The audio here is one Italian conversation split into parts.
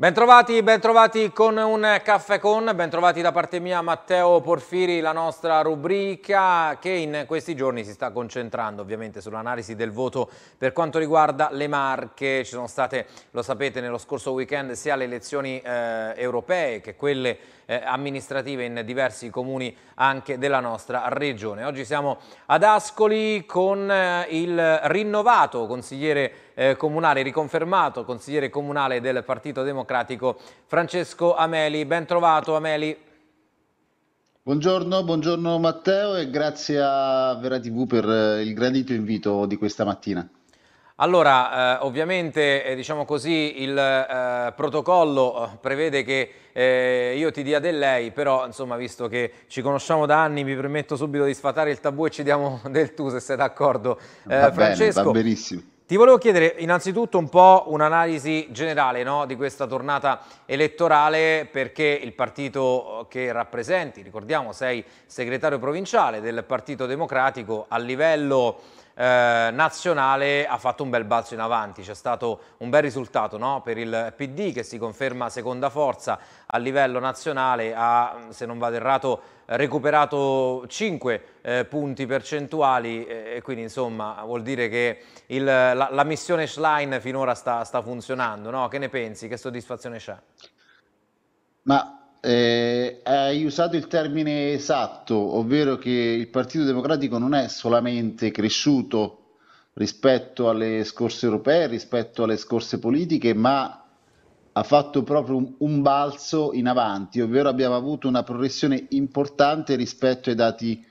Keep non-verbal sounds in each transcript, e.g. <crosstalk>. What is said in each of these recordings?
Bentrovati, bentrovati con un caffè con, bentrovati da parte mia Matteo Porfiri, la nostra rubrica che in questi giorni si sta concentrando ovviamente sull'analisi del voto per quanto riguarda le marche. Ci sono state, lo sapete, nello scorso weekend sia le elezioni eh, europee che quelle eh, amministrative in diversi comuni anche della nostra regione. Oggi siamo ad Ascoli con eh, il rinnovato consigliere eh, comunale riconfermato, consigliere comunale del Partito Democratico Francesco Ameli. Ben trovato Ameli. Buongiorno, buongiorno Matteo e grazie a Vera TV per eh, il gradito invito di questa mattina. Allora, eh, ovviamente, eh, diciamo così, il eh, protocollo eh, prevede che eh, io ti dia del lei, però, insomma, visto che ci conosciamo da anni, mi permetto subito di sfatare il tabù e ci diamo <laughs> del tu, se sei d'accordo, Francesco. Bene, va benissimo. Ti volevo chiedere innanzitutto un po' un'analisi generale no, di questa tornata elettorale perché il partito eh, che rappresenti, ricordiamo sei segretario provinciale del Partito Democratico a livello eh, nazionale ha fatto un bel balzo in avanti, c'è stato un bel risultato no? per il PD che si conferma seconda forza a livello nazionale, ha se non vado errato recuperato 5 eh, punti percentuali eh, e quindi insomma vuol dire che il, la, la, missione Schlein finora sta, sta funzionando, no? che ne pensi, che soddisfazione c'è? Ma eh, hai usato il termine esatto, ovvero che il Partito Democratico non è solamente cresciuto rispetto alle scorse europee, rispetto alle scorse politiche, ma ha fatto proprio un, un balzo in avanti, ovvero abbiamo avuto una progressione importante rispetto ai dati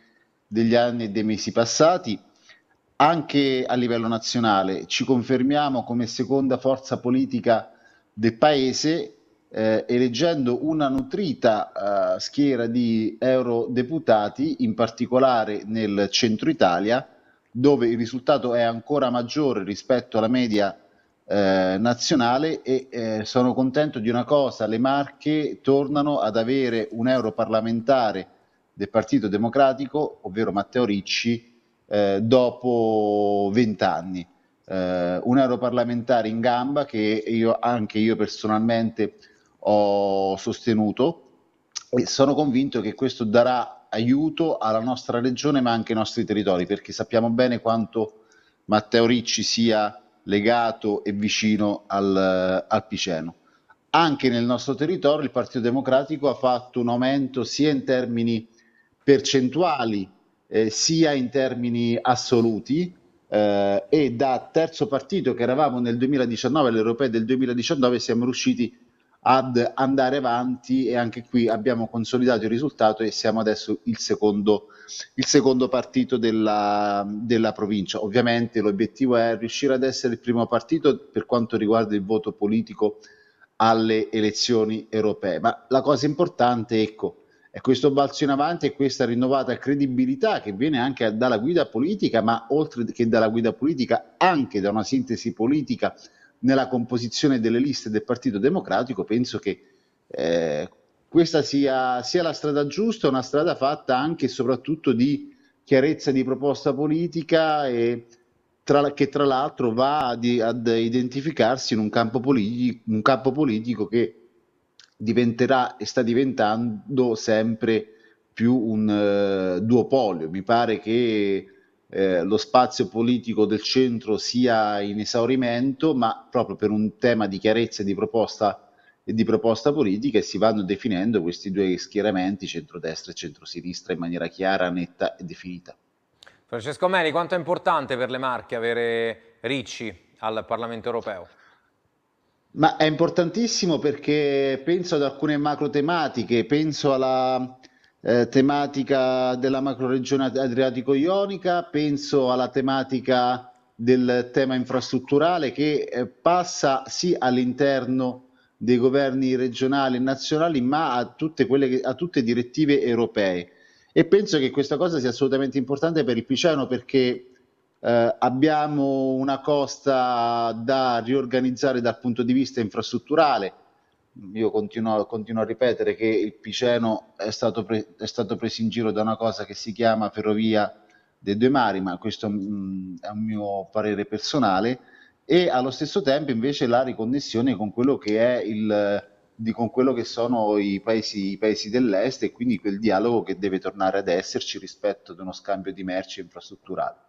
degli anni e dei mesi passati anche a livello nazionale. Ci confermiamo come seconda forza politica del Paese eh, eleggendo una nutrita eh, schiera di eurodeputati, in particolare nel centro Italia, dove il risultato è ancora maggiore rispetto alla media eh, nazionale e eh, sono contento di una cosa, le Marche tornano ad avere un europarlamentare del Partito Democratico, ovvero Matteo Ricci, eh, dopo vent'anni. Eh, un europarlamentare in gamba che io, anche io personalmente ho sostenuto e sono convinto che questo darà aiuto alla nostra regione ma anche ai nostri territori perché sappiamo bene quanto Matteo Ricci sia legato e vicino al, al Piceno. Anche nel nostro territorio il Partito Democratico ha fatto un aumento sia in termini percentuali eh, sia in termini assoluti eh, e da terzo partito che eravamo nel 2019 all'Europea del 2019 siamo riusciti a ad andare avanti e anche qui abbiamo consolidato il risultato e siamo adesso il secondo, il secondo partito della, della provincia. Ovviamente l'obiettivo è riuscire ad essere il primo partito per quanto riguarda il voto politico alle elezioni europee, ma la cosa importante ecco, è questo balzo in avanti e questa rinnovata credibilità che viene anche dalla guida politica, ma oltre che dalla guida politica anche da una sintesi politica nella composizione delle liste del Partito Democratico, penso che eh, questa sia, sia, la strada giusta, una strada fatta anche e soprattutto di chiarezza di proposta politica e tra, che tra l'altro va ad, ad identificarsi in un campo, politi, un campo politico che diventerà e sta diventando sempre più un uh, duopolio. Mi pare che eh, lo spazio politico del centro sia in esaurimento, ma proprio per un tema di chiarezza e di proposta, e di proposta politica si vanno definendo questi due schieramenti, centrodestra e centrosinistra, in maniera chiara, netta e definita. Francesco Meli, quanto è importante per le Marche avere Ricci al Parlamento europeo? Ma è importantissimo perché penso ad alcune macro tematiche, penso alla, eh, tematica della macroregione adriatico-ionica, penso alla tematica del tema infrastrutturale che eh, passa sì all'interno dei governi regionali e nazionali, ma a tutte, che, a tutte direttive europee. E penso che questa cosa sia assolutamente importante per il Piceno perché eh, abbiamo una costa da riorganizzare dal punto di vista infrastrutturale, io continuo, continuo, a ripetere che il Piceno è stato, pre, è stato, preso in giro da una cosa che si chiama Ferrovia dei Due Mari, ma questo mh, mm, è un mio parere personale, e allo stesso tempo invece la riconnessione con quello che, il, di, con quello che sono i paesi, i paesi dell'est e quindi quel dialogo che deve tornare ad esserci rispetto ad uno scambio di merci infrastrutturale.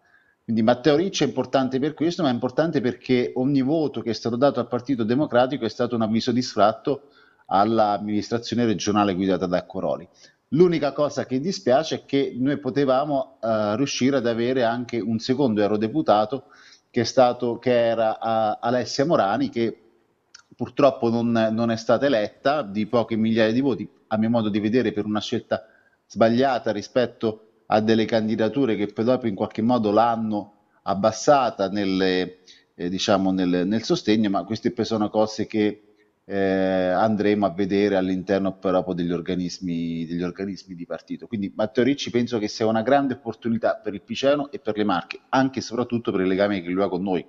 Quindi Matteo Ricci è importante per questo, ma è importante perché ogni voto che è stato dato al Partito Democratico è stato un avviso di sfratto all'amministrazione regionale guidata da Coroli. L'unica cosa che dispiace è che noi potevamo eh, riuscire ad avere anche un secondo eurodeputato che, stato, che era a, eh, Alessia Morani, che purtroppo non, non, è stata eletta di poche migliaia di voti, a mio modo di vedere per una scelta sbagliata rispetto a a delle candidature che poi in qualche modo l'hanno abbassata nelle, eh, diciamo nel, nel, sostegno, ma queste sono cose che eh, andremo a vedere all'interno proprio degli organismi, degli organismi di partito. Quindi Matteo Ricci penso che sia una grande opportunità per il Piceno e per le Marche, anche e soprattutto per il legame che lui ha con noi.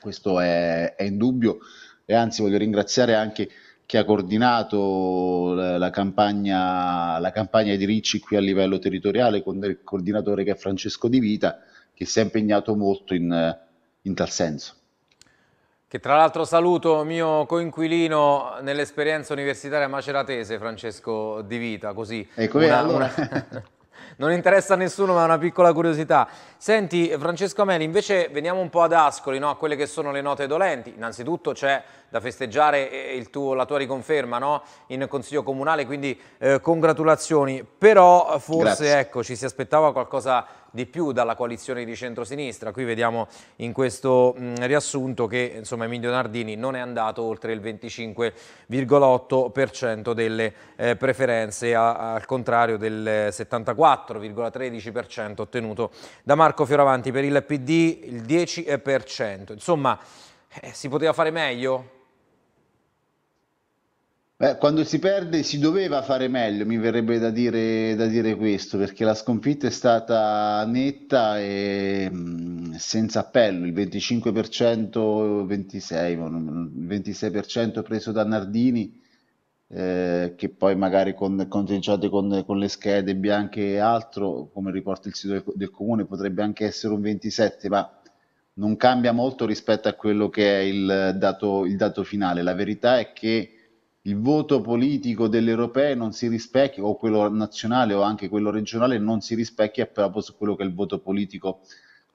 Questo è, è dubbio e anzi voglio ringraziare anche che ha coordinato la, campagna, la campagna di Ricci qui a livello territoriale con il coordinatore che è Francesco Di Vita, che si è impegnato molto in, in tal senso. Che tra l'altro saluto mio coinquilino nell'esperienza universitaria maceratese, Francesco Di Vita, così. Ecco, una, allora... <laughs> non interessa a nessuno ma è una piccola curiosità. Senti Francesco Ameli, invece veniamo un po' ad Ascoli, no? a quelle che sono le note dolenti. Innanzitutto c'è da festeggiare eh, il tuo, la tua riconferma no? in Consiglio Comunale, quindi eh, congratulazioni. Però forse ecco, ci si aspettava qualcosa di più dalla coalizione di centrosinistra. Qui vediamo in questo mh, riassunto che insomma, Emilio Nardini non è andato oltre il 25,8% delle eh, preferenze, a, al contrario del 74,13% eh, ottenuto da Marco Fioravanti per il PD, il 10%. Insomma, eh, si poteva fare meglio? Beh, quando si perde si doveva fare meglio, mi verrebbe da dire, da dire questo, perché la sconfitta è stata netta e mm, senza appello, il 25%, 26, boh, il 26% preso da Nardini, eh, che poi magari con, contenzionate con, con, le schede bianche e altro, come riporta il sito del, del comune, potrebbe anche essere un 27, ma non cambia molto rispetto a quello che è il dato, il dato finale. La verità è che il voto politico delle europee non si rispecchia, o quello nazionale o anche quello regionale non si rispecchia proprio su quello che è il voto politico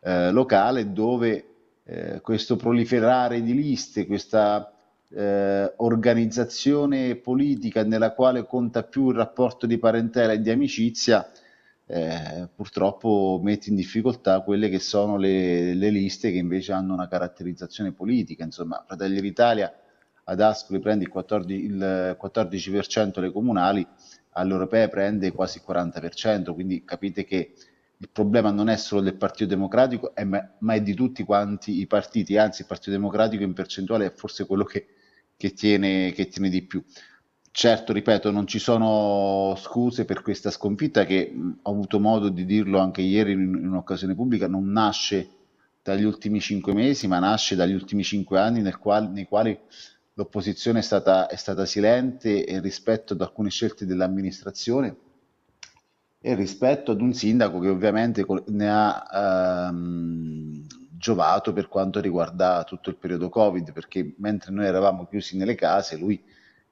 eh, locale, dove eh, questo proliferare di liste, questa eh, organizzazione politica nella quale conta più il rapporto di parentela e di amicizia, eh, purtroppo mette in difficoltà quelle che sono le, le, liste che invece hanno una caratterizzazione politica. Insomma, Fratelli d'Italia ad Ascoli prende il 14%, il 14 le comunali, all'Europea prende quasi il 40%, quindi capite che il problema non è solo del Partito Democratico, è ma, ma, è di tutti quanti i partiti, anzi il Partito Democratico in percentuale è forse quello che, che, tiene, che tiene di più. Certo, ripeto, non ci sono scuse per questa sconfitta che ho avuto modo di dirlo anche ieri in, in un'occasione pubblica, non nasce dagli ultimi cinque mesi, ma nasce dagli ultimi cinque anni quale, nei quali l'opposizione è stata, è stata silente rispetto ad alcune scelte dell'amministrazione e rispetto ad un sindaco che ovviamente ne ha ehm, giovato per quanto riguarda tutto il periodo Covid, perché mentre noi eravamo chiusi nelle case, lui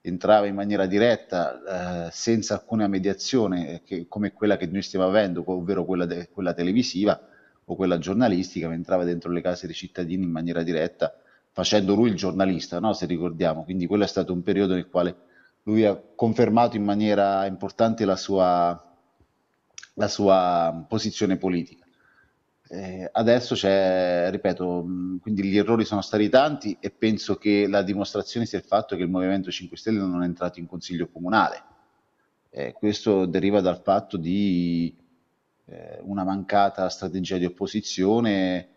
entrava in maniera diretta, eh, senza alcuna mediazione eh, che, come quella che noi stiamo avendo, ovvero quella, de- quella televisiva o quella giornalistica, ma entrava dentro le case dei cittadini in maniera diretta facendo lui il giornalista, no? se ricordiamo, quindi quello è stato un periodo nel quale lui ha confermato in maniera importante la sua, la sua posizione politica. Eh, adesso c'è, ripeto, quindi gli errori sono stati tanti e penso che la dimostrazione sia il fatto che il Movimento 5 Stelle non è entrato in consiglio comunale. Eh, questo deriva dal fatto di eh, una mancata strategia di opposizione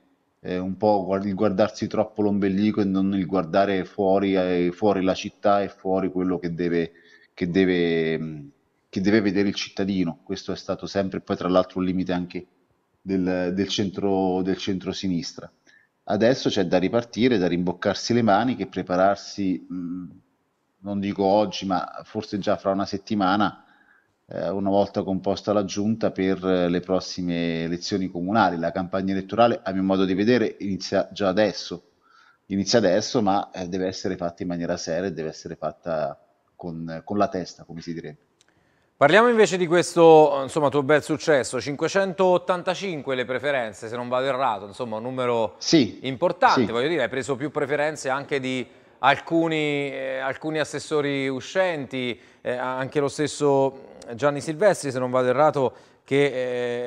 eh, un po' il guardarsi troppo l'ombelico e non il guardare fuori, eh, fuori la città e fuori quello che deve, che, deve, che deve, vedere il cittadino. Questo è stato sempre poi tra l'altro un limite anche del, del, centro, del centro-sinistra. Adesso c'è da ripartire, da rimboccarsi le maniche, prepararsi, mh, non dico oggi, ma forse già fra una settimana, eh, una volta composta la giunta per eh, le prossime elezioni comunali. La campagna elettorale, a mio modo di vedere, inizia già adesso, inizia adesso ma eh, deve essere fatta in maniera seria deve essere fatta con, con la testa, come si direbbe. Parliamo invece di questo insomma, tuo bel successo, 585 le preferenze se non vado errato, insomma un numero sì, importante, sì. voglio dire, hai preso più preferenze anche di alcuni, eh, alcuni assessori uscenti, eh, anche lo stesso Gianni Silvestri, se non vado errato, che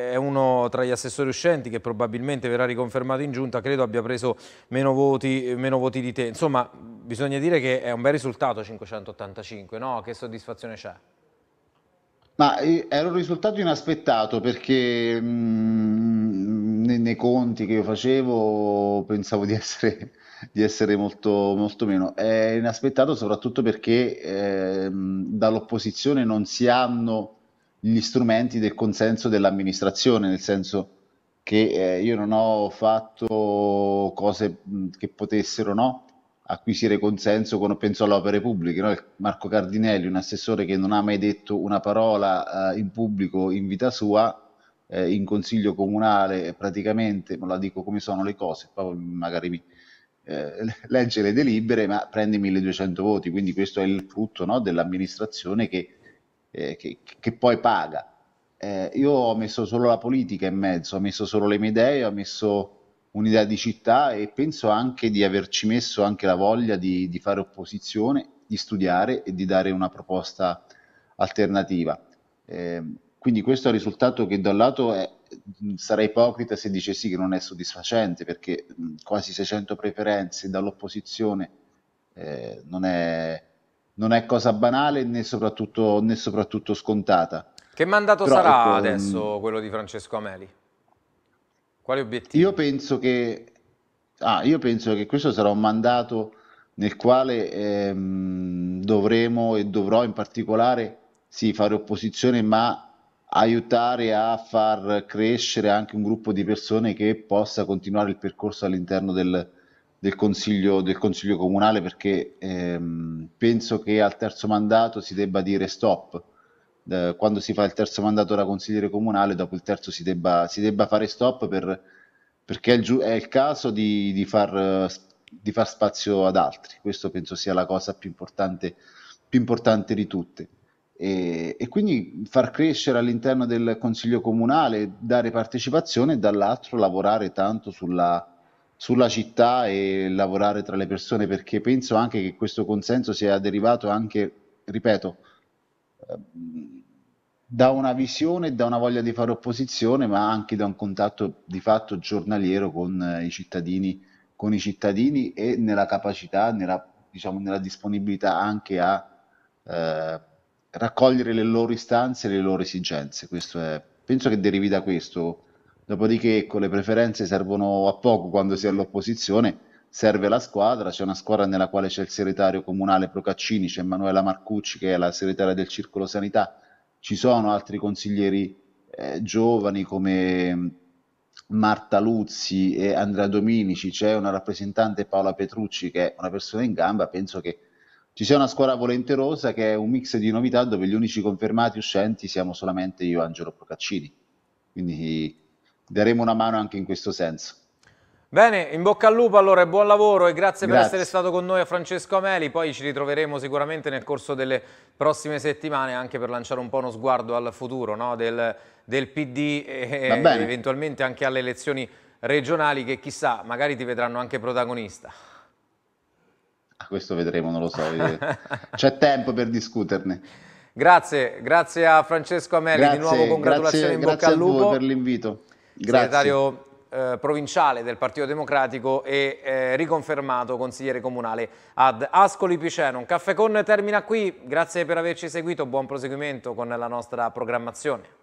eh, è uno tra gli assessori uscenti che probabilmente verrà riconfermato in giunta, credo abbia preso meno voti, meno voti di te. Insomma, bisogna dire che è un bel risultato 585, no? Che soddisfazione c'è? Ma eh, era un risultato inaspettato perché... Mh mm, nei conti che io facevo pensavo di essere, <laughs> di essere molto, molto, meno. È inaspettato soprattutto perché eh, dall'opposizione non si hanno gli strumenti del consenso dell'amministrazione, nel senso che eh, io non ho fatto cose che potessero no? acquisire consenso quando penso alle opere pubbliche. No? Marco Cardinelli, un assessore che non ha mai detto una parola eh, in pubblico in vita sua, eh, in consiglio comunale praticamente, non la dico come sono le cose, poi magari mi, eh, <laughs> legge le delibere, ma prende 1200 voti, quindi questo è il frutto no, dell'amministrazione che, eh, che, che, poi paga. Eh, io ho messo solo la politica in mezzo, ho messo solo le mie idee, ho messo un'idea di città e penso anche di averci messo anche la voglia di, di fare opposizione, di studiare e di dare una proposta alternativa. Eh, quindi questo è un risultato che da un lato è, sarei ipocrita se dicessi che non è soddisfacente perché quasi 600 preferenze dall'opposizione eh, non, è, non, è, cosa banale né soprattutto, né soprattutto scontata. Che mandato Però, sarà ecco, adesso quello di Francesco Ameli? Quali obiettivi? Io penso che, ah, io penso che questo sarà un mandato nel quale ehm, dovremo e dovrò in particolare sì, fare opposizione ma aiutare a far crescere anche un gruppo di persone che possa continuare il percorso all'interno del, del, consiglio, del consiglio, comunale perché ehm, penso che al terzo mandato si debba dire stop. Eh, quando si fa il terzo mandato da consigliere comunale, dopo il terzo si debba, si debba fare stop per, perché è il, è il, caso di, di, far, di far spazio ad altri. Questo penso sia la cosa più importante, più importante di tutte. E, e, quindi far crescere all'interno del consiglio comunale, dare partecipazione e dall'altro lavorare tanto sulla, sulla, città e lavorare tra le persone perché penso anche che questo consenso sia derivato anche, ripeto, ehm, da una visione, da una voglia di fare opposizione, ma anche da un contatto di fatto giornaliero con eh, i cittadini, con i cittadini e nella capacità, nella, diciamo, nella disponibilità anche a eh, raccogliere le loro istanze e le loro esigenze. Questo è, penso che derivi da questo. Dopodiché, ecco, le preferenze servono a poco quando si è all'opposizione, serve la squadra, c'è una squadra nella quale c'è il segretario comunale Procaccini, c'è Emanuela Marcucci che è la segretaria del Circolo Sanità, ci sono altri consiglieri eh, giovani come mm, Marta Luzzi e Andrea Dominici, c'è una rappresentante Paola Petrucci che è una persona in gamba, penso che ci sia una squadra volenterosa che è un mix di novità dove gli unici confermati uscenti siamo solamente io e Angelo Procaccini. Quindi daremo una mano anche in questo senso. Bene, in bocca al lupo allora e buon lavoro e grazie, grazie, per essere stato con noi a Francesco Ameli, poi ci ritroveremo sicuramente nel corso delle prossime settimane anche per lanciare un po' uno sguardo al futuro no? del, del, PD e eventualmente anche alle elezioni regionali che chissà magari ti vedranno anche protagonista. Ah, questo vedremo, non lo so, <laughs> c'è tempo per discuterne. Grazie, grazie a Francesco Ameli, grazie, di nuovo congratulazioni grazie, in bocca al lupo. Grazie a voi per l'invito. Segretario eh, provinciale del Partito Democratico e eh, riconfermato consigliere comunale ad Ascoli Piceno. Un caffè con termina qui, grazie per averci seguito, buon proseguimento con la nostra programmazione.